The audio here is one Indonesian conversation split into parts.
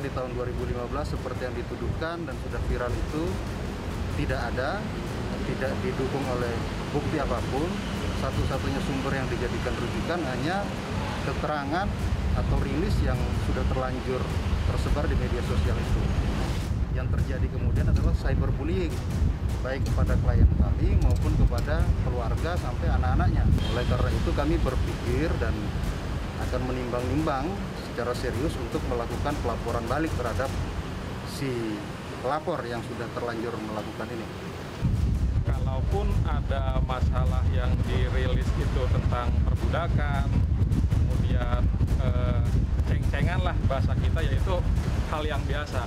di tahun 2015 seperti yang dituduhkan dan sudah viral itu tidak ada, tidak didukung oleh bukti apapun. Satu-satunya sumber yang dijadikan rujukan hanya keterangan atau rilis yang sudah terlanjur tersebar di media sosial itu. Yang terjadi kemudian adalah cyberbullying, baik kepada klien kami maupun kepada keluarga sampai anak-anaknya. Oleh karena itu kami berpikir dan akan menimbang-nimbang secara serius untuk melakukan pelaporan balik terhadap si pelapor yang sudah terlanjur melakukan ini. Kalaupun ada masalah yang dirilis itu tentang perbudakan, kemudian eh, ceng-cengan lah bahasa kita yaitu hal yang biasa.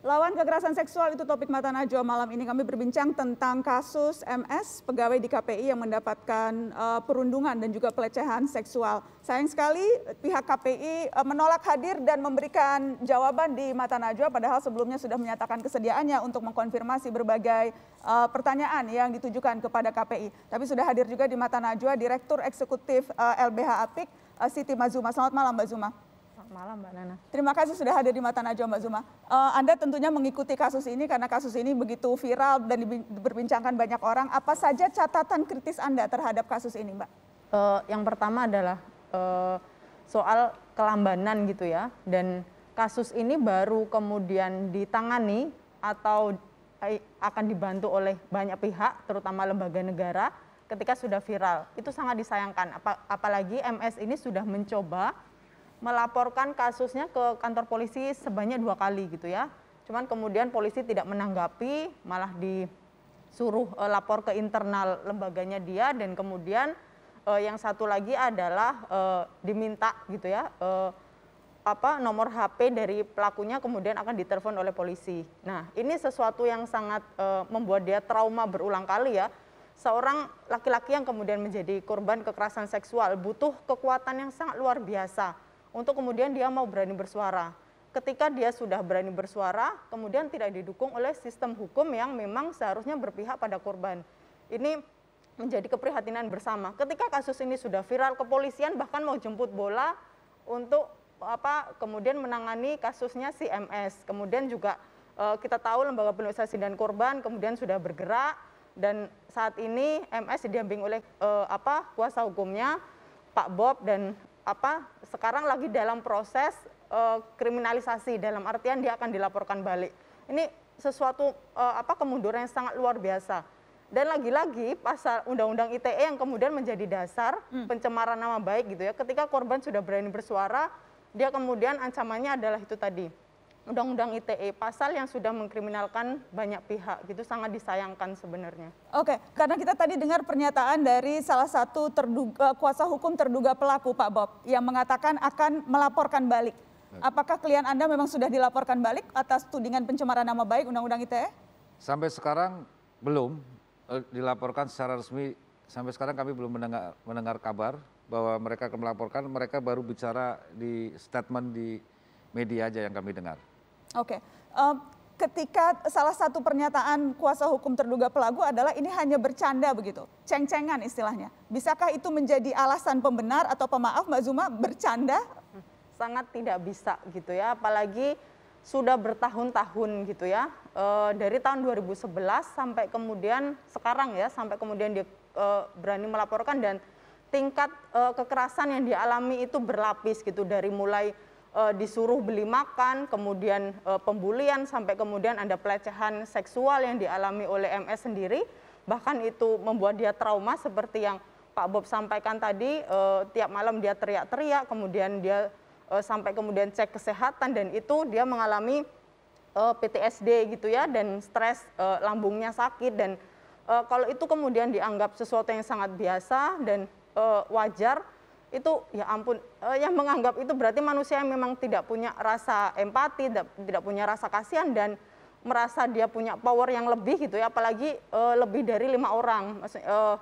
Lawan kekerasan seksual itu topik mata najwa malam ini kami berbincang tentang kasus MS pegawai di KPI yang mendapatkan uh, perundungan dan juga pelecehan seksual. Sayang sekali pihak KPI uh, eh, menolak hadir dan memberikan jawaban di mata najwa padahal sebelumnya sudah menyatakan kesediaannya untuk mengkonfirmasi berbagai uh, pertanyaan yang ditujukan kepada KPI. Tapi sudah hadir juga di mata najwa Direktur Eksekutif uh, LBH Apik uh, Siti Mazuma. Selamat malam Mbak Zuma malam Mbak Nana. Terima kasih sudah hadir di Mata Najwa Mbak Zuma. Uh, Anda tentunya mengikuti kasus ini karena kasus ini begitu viral dan diperbincangkan banyak orang. Apa saja catatan kritis Anda terhadap kasus ini Mbak? Uh, yang pertama adalah uh, soal kelambanan gitu ya. Dan kasus ini baru kemudian ditangani atau akan dibantu oleh banyak pihak, terutama lembaga negara, ketika sudah viral. Itu sangat disayangkan, apalagi MS ini sudah mencoba melaporkan kasusnya ke kantor polisi sebanyak dua kali gitu ya. Cuman kemudian polisi tidak menanggapi, malah disuruh e, lapor ke internal lembaganya dia dan kemudian e, yang satu lagi adalah e, diminta gitu ya e, apa nomor HP dari pelakunya kemudian akan ditelepon oleh polisi. Nah, ini sesuatu yang sangat e, membuat dia trauma berulang kali ya seorang laki-laki yang kemudian menjadi korban kekerasan seksual butuh kekuatan yang sangat luar biasa untuk kemudian dia mau berani bersuara. Ketika dia sudah berani bersuara, kemudian tidak didukung oleh sistem hukum yang memang seharusnya berpihak pada korban. Ini menjadi keprihatinan bersama. Ketika kasus ini sudah viral, kepolisian bahkan mau jemput bola untuk apa kemudian menangani kasusnya si MS. Kemudian juga eh, kita tahu lembaga penyelesaian dan korban kemudian sudah bergerak dan saat ini MS didampingi oleh e, apa kuasa hukumnya Pak Bob dan apa sekarang lagi dalam proses uh, kriminalisasi dalam artian dia akan dilaporkan balik. Ini sesuatu uh, apa kemunduran yang sangat luar biasa. Dan lagi-lagi pasal undang-undang ITE yang kemudian menjadi dasar hmm. pencemaran nama baik gitu ya. Ketika korban sudah berani bersuara, dia kemudian ancamannya adalah itu tadi Undang-Undang ITE, pasal yang sudah mengkriminalkan banyak pihak, gitu sangat disayangkan sebenarnya. Oke, karena kita tadi dengar pernyataan dari salah satu terduga, eh, kuasa hukum terduga pelaku Pak Bob, yang mengatakan akan melaporkan balik. Apakah klien Anda memang sudah dilaporkan balik atas tudingan pencemaran nama baik Undang-Undang ITE? Sampai sekarang belum eh, dilaporkan secara resmi. Sampai sekarang kami belum mendengar, mendengar kabar bahwa mereka akan melaporkan. Mereka baru bicara di statement di media aja yang kami dengar. Oke. Okay. Uh, ketika salah satu pernyataan kuasa hukum terduga pelaku adalah ini hanya bercanda begitu, ceng-cengan istilahnya. Bisakah itu menjadi alasan pembenar atau pemaaf Mbak Zuma bercanda? Sangat tidak bisa gitu ya, apalagi sudah bertahun-tahun gitu ya. E, dari tahun 2011 sampai kemudian sekarang ya, sampai kemudian dia e, berani melaporkan dan tingkat e, kekerasan yang dialami itu berlapis gitu dari mulai e, disuruh beli makan, kemudian e, pembulian sampai kemudian ada pelecehan seksual yang dialami oleh MS sendiri, bahkan itu membuat dia trauma seperti yang Pak Bob sampaikan tadi, e, tiap malam dia teriak-teriak, kemudian dia e, sampai kemudian cek kesehatan dan itu dia mengalami e, PTSD gitu ya dan stres e, lambungnya sakit dan e, kalau itu kemudian dianggap sesuatu yang sangat biasa dan wajar itu ya ampun eh, yang menganggap itu berarti manusia yang memang tidak punya rasa empati tidak, punya rasa kasihan dan merasa dia punya power yang lebih gitu ya apalagi eh, lebih dari lima orang Maksud, eh,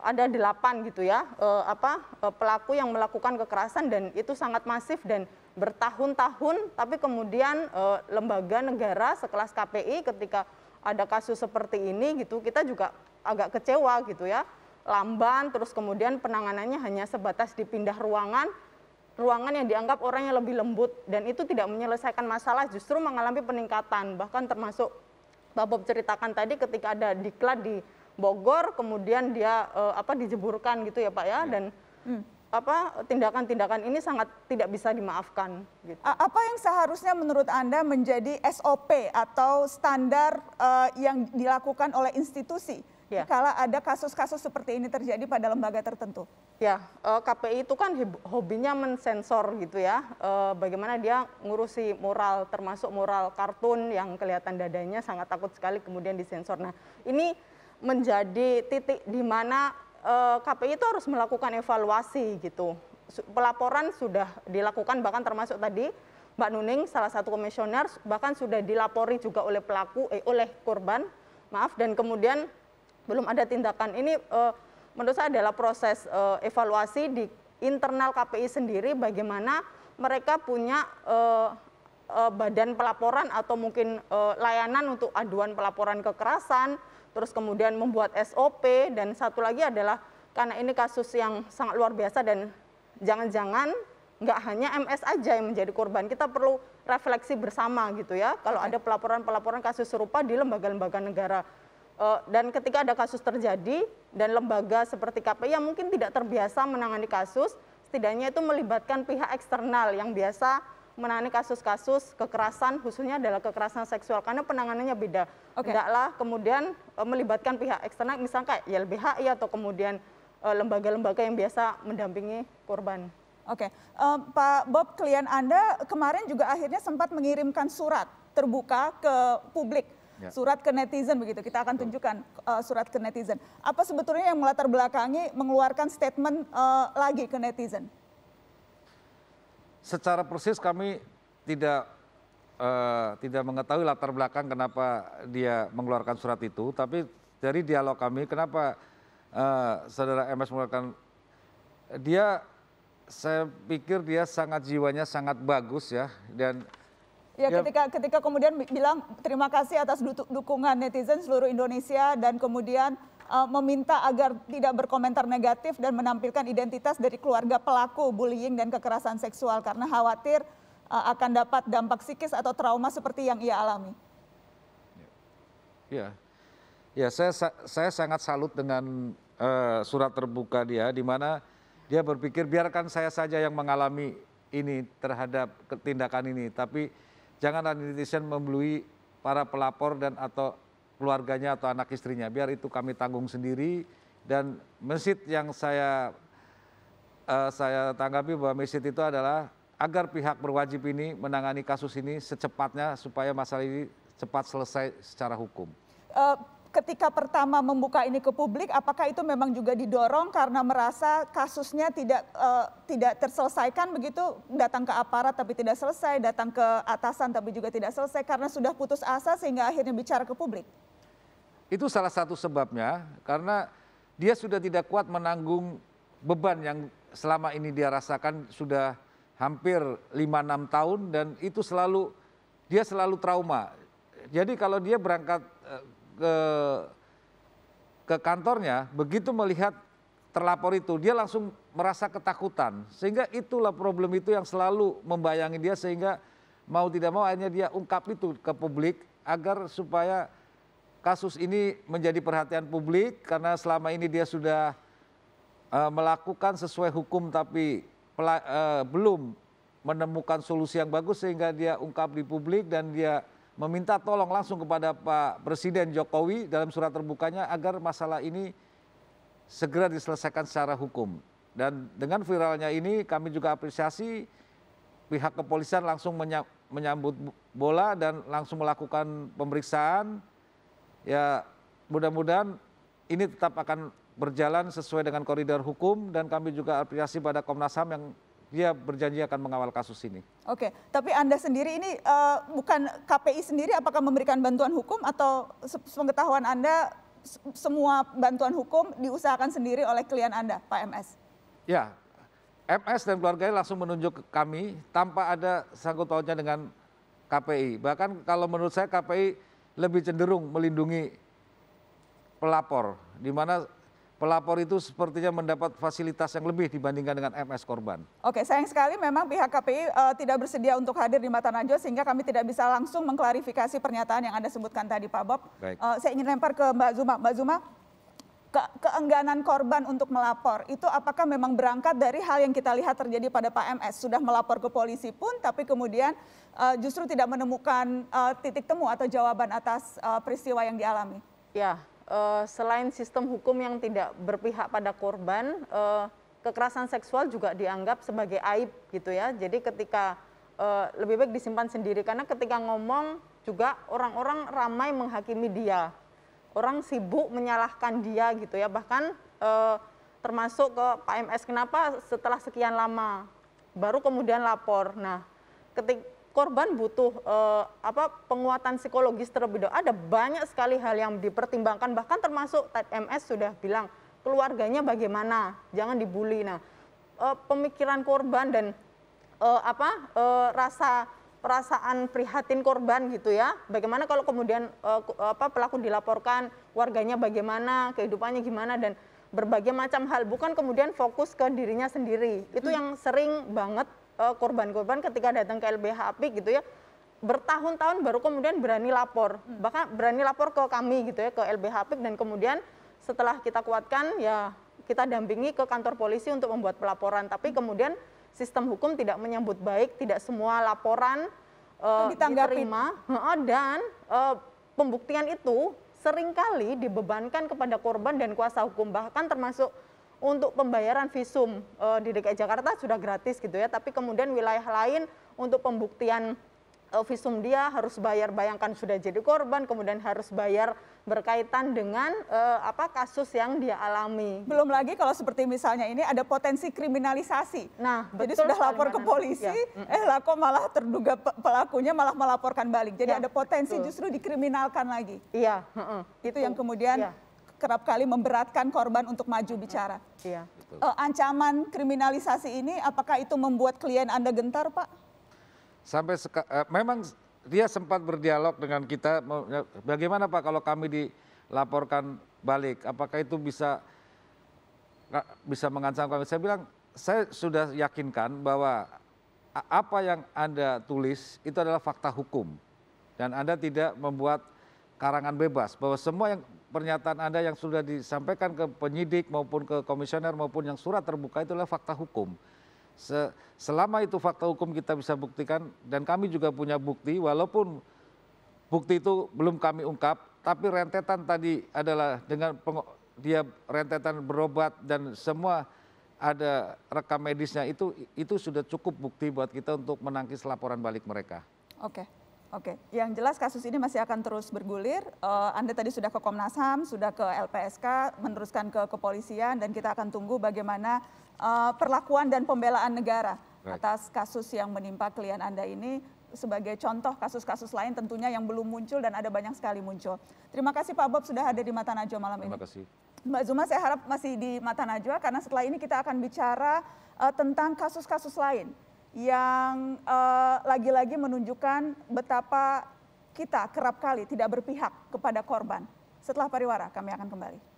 ada delapan gitu ya eh, apa eh, pelaku yang melakukan kekerasan dan itu sangat masif dan bertahun-tahun tapi kemudian eh, lembaga negara sekelas KPI ketika ada kasus seperti ini gitu kita juga agak kecewa gitu ya lamban, terus kemudian penanganannya hanya sebatas dipindah ruangan, ruangan yang dianggap orang yang lebih lembut, dan itu tidak menyelesaikan masalah, justru mengalami peningkatan, bahkan termasuk Bapak ceritakan tadi ketika ada diklat di Bogor, kemudian dia eh, apa dijeburkan gitu ya Pak ya, iya. dan hmm. apa tindakan-tindakan ini sangat tidak bisa dimaafkan. Gitu. Apa yang seharusnya menurut Anda menjadi SOP atau standar eh, yang dilakukan oleh institusi? ya. kalau ada kasus-kasus seperti ini terjadi pada lembaga tertentu? Ya, eh, KPI itu kan hobinya mensensor gitu ya, eh, bagaimana dia ngurusi moral, termasuk moral kartun yang kelihatan dadanya sangat takut sekali kemudian disensor. Nah, ini menjadi titik di mana eh, KPI itu harus melakukan evaluasi gitu. Pelaporan sudah dilakukan bahkan termasuk tadi Mbak Nuning salah satu komisioner bahkan sudah dilapori juga oleh pelaku eh oleh korban maaf dan kemudian belum ada tindakan. Ini uh, menurut saya adalah proses uh, evaluasi di internal KPI sendiri bagaimana mereka punya uh, uh, badan pelaporan atau mungkin uh, layanan untuk aduan pelaporan kekerasan, terus kemudian membuat SOP dan satu lagi adalah karena ini kasus yang sangat luar biasa dan jangan-jangan nggak hanya MS aja yang menjadi korban, kita perlu refleksi bersama gitu ya. Kalau ada pelaporan-pelaporan kasus serupa di lembaga-lembaga negara uh, dan ketika ada kasus terjadi dan lembaga seperti KPI yang mungkin tidak terbiasa menangani kasus, setidaknya itu melibatkan pihak eksternal yang biasa menangani kasus-kasus kekerasan khususnya adalah kekerasan seksual karena penanganannya beda. Okay. Tidaklah kemudian uh, melibatkan pihak eksternal misalnya kayak YLBHI atau kemudian eh, lembaga-lembaga yang biasa mendampingi korban. Oke, okay. uh, Pak Bob, klien Anda kemarin juga akhirnya sempat mengirimkan surat terbuka ke publik ya. surat ke netizen begitu. Kita akan tunjukkan uh, surat ke netizen. Apa sebetulnya yang melatar belakangi mengeluarkan statement uh, lagi ke netizen? Secara persis kami tidak uh, tidak mengetahui latar belakang kenapa dia mengeluarkan surat itu, tapi dari dialog kami kenapa uh, saudara MS mengeluarkan dia saya pikir dia sangat jiwanya sangat bagus ya dan Ya, ya ketika ketika kemudian bilang terima kasih atas du dukungan netizen seluruh Indonesia dan kemudian uh, meminta agar tidak berkomentar negatif dan menampilkan identitas dari keluarga pelaku bullying dan kekerasan seksual karena khawatir uh, akan dapat dampak psikis atau trauma seperti yang ia alami. Ya, ya saya saya sangat salut dengan uh, surat terbuka dia di mana dia berpikir biarkan saya saja yang mengalami ini terhadap tindakan ini tapi jangan netizen membeli para pelapor dan atau keluarganya atau anak istrinya. Biar itu kami tanggung sendiri dan mesjid yang saya uh, saya tanggapi bahwa mesjid itu adalah agar pihak berwajib ini menangani kasus ini secepatnya supaya masalah ini cepat selesai secara hukum. Uh, ketika pertama membuka ini ke publik, apakah itu memang juga didorong karena merasa kasusnya tidak uh, tidak terselesaikan begitu, datang ke aparat tapi tidak selesai, datang ke atasan tapi juga tidak selesai karena sudah putus asa sehingga akhirnya bicara ke publik? Itu salah satu sebabnya karena dia sudah tidak kuat menanggung beban yang selama ini dia rasakan sudah hampir 5-6 tahun dan itu selalu dia selalu trauma. Jadi kalau dia berangkat eh, ke ke kantornya, begitu melihat terlapor itu, dia langsung merasa ketakutan. Sehingga itulah problem itu yang selalu membayangi dia sehingga mau tidak mau akhirnya dia ungkap itu ke publik agar supaya kasus ini menjadi perhatian publik karena selama ini dia sudah uh, melakukan sesuai hukum tapi uh, belum menemukan solusi yang bagus sehingga dia ungkap di publik dan dia meminta tolong langsung kepada Pak Presiden Jokowi dalam surat terbukanya agar masalah ini segera diselesaikan secara hukum. Dan dengan viralnya ini kami juga apresiasi pihak kepolisian langsung menyambut bola dan langsung melakukan pemeriksaan. Ya mudah-mudahan ini tetap akan berjalan sesuai dengan koridor hukum dan kami juga apresiasi pada Komnas HAM yang dia berjanji akan mengawal kasus ini. Oke, tapi Anda sendiri ini uh, bukan KPI sendiri apakah memberikan bantuan hukum atau sepengetahuan Anda semua bantuan hukum diusahakan sendiri oleh klien Anda, Pak MS? Ya, MS dan keluarganya langsung menunjuk kami tanpa ada sangkut pautnya dengan KPI. Bahkan kalau menurut saya KPI lebih cenderung melindungi pelapor, di mana pelapor itu sepertinya mendapat fasilitas yang lebih dibandingkan dengan MS korban. Oke, sayang sekali memang pihak KPI uh, e, tidak bersedia untuk hadir di Mata Najwa sehingga kami tidak bisa langsung mengklarifikasi pernyataan yang Anda sebutkan tadi Pak Bob. Baik. Uh, saya ingin lempar ke Mbak Zuma. Mbak Zuma, ke keengganan korban untuk melapor itu apakah memang berangkat dari hal yang kita lihat terjadi pada Pak MS sudah melapor ke polisi pun tapi kemudian uh, justru tidak menemukan uh, titik temu atau jawaban atas uh, peristiwa yang dialami. Ya, uh, selain sistem hukum yang tidak berpihak pada korban, uh, kekerasan seksual juga dianggap sebagai aib gitu ya. Jadi ketika uh, lebih baik disimpan sendiri karena ketika ngomong juga orang-orang ramai menghakimi dia. Orang sibuk menyalahkan dia gitu ya. Bahkan uh, termasuk ke PMS kenapa setelah sekian lama baru kemudian lapor. Nah, ketika korban butuh eh, apa penguatan psikologis terlebih dahulu. Ada banyak sekali hal yang dipertimbangkan bahkan termasuk TMS sudah bilang keluarganya bagaimana, jangan dibully. Nah, eh, pemikiran korban dan eh, apa rasa perasaan prihatin korban gitu ya. Bagaimana kalau kemudian uh, apa pelaku dilaporkan, warganya bagaimana, kehidupannya gimana dan berbagai macam hal bukan kemudian fokus ke dirinya sendiri. Itu hmm. yang sering banget Eh, korban-korban ketika datang ke LBH Apik gitu ya bertahun-tahun baru kemudian berani lapor hmm. bahkan berani lapor ke kami gitu ya ke LBH Apik dan kemudian setelah kita kuatkan ya kita dampingi ke kantor polisi untuk membuat pelaporan tapi hmm. kemudian sistem hukum tidak menyambut baik tidak semua laporan uh, diterima dan uh, pembuktian itu seringkali dibebankan kepada korban dan kuasa hukum bahkan termasuk untuk pembayaran visum e, di DKI Jakarta sudah gratis gitu ya, tapi kemudian wilayah lain untuk pembuktian e, visum dia harus bayar bayangkan sudah jadi korban, kemudian harus bayar berkaitan dengan e, apa kasus yang dia alami. Belum lagi kalau seperti misalnya ini ada potensi kriminalisasi. Nah, betul jadi sudah lapor ke polisi, ya. eh lah kok malah terduga pelakunya malah melaporkan balik. Jadi ya, ada potensi betul. justru dikriminalkan lagi. Iya. itu, Itu yang kemudian ya kerap kali memberatkan korban untuk maju bicara. Iya. Uh, ancaman kriminalisasi ini apakah itu membuat klien Anda gentar, Pak? Sampai uh, memang dia sempat berdialog dengan kita ya, bagaimana Pak kalau kami dilaporkan balik apakah itu bisa bisa mengancam kami. Saya bilang saya sudah yakinkan bahwa apa yang Anda tulis itu adalah fakta hukum dan Anda tidak membuat karangan bebas bahwa semua yang pernyataan Anda yang sudah disampaikan ke penyidik maupun ke komisioner maupun yang surat terbuka itulah fakta hukum. Se selama itu fakta hukum kita bisa buktikan dan kami juga punya bukti walaupun bukti itu belum kami ungkap tapi rentetan tadi adalah dengan dia rentetan berobat dan semua ada rekam medisnya itu itu sudah cukup bukti buat kita untuk menangkis laporan balik mereka. Oke. Okay. Oke, yang jelas kasus ini masih akan terus bergulir. Eh, Anda tadi sudah ke Komnas HAM, sudah ke LPSK, meneruskan ke kepolisian, dan kita akan tunggu bagaimana eh, perlakuan dan pembelaan negara atas kasus yang menimpa klien Anda ini sebagai contoh kasus-kasus lain tentunya yang belum muncul dan ada banyak sekali muncul. Terima kasih Pak Bob sudah hadir di Mata Najwa malam ini. Terima kasih. Mbak Zuma saya harap masih di Mata Najwa karena setelah ini kita akan bicara eh, tentang kasus-kasus lain yang eh, lagi-lagi uh, menunjukkan betapa kita kerap kali tidak berpihak kepada korban. Setelah pariwara kami akan kembali.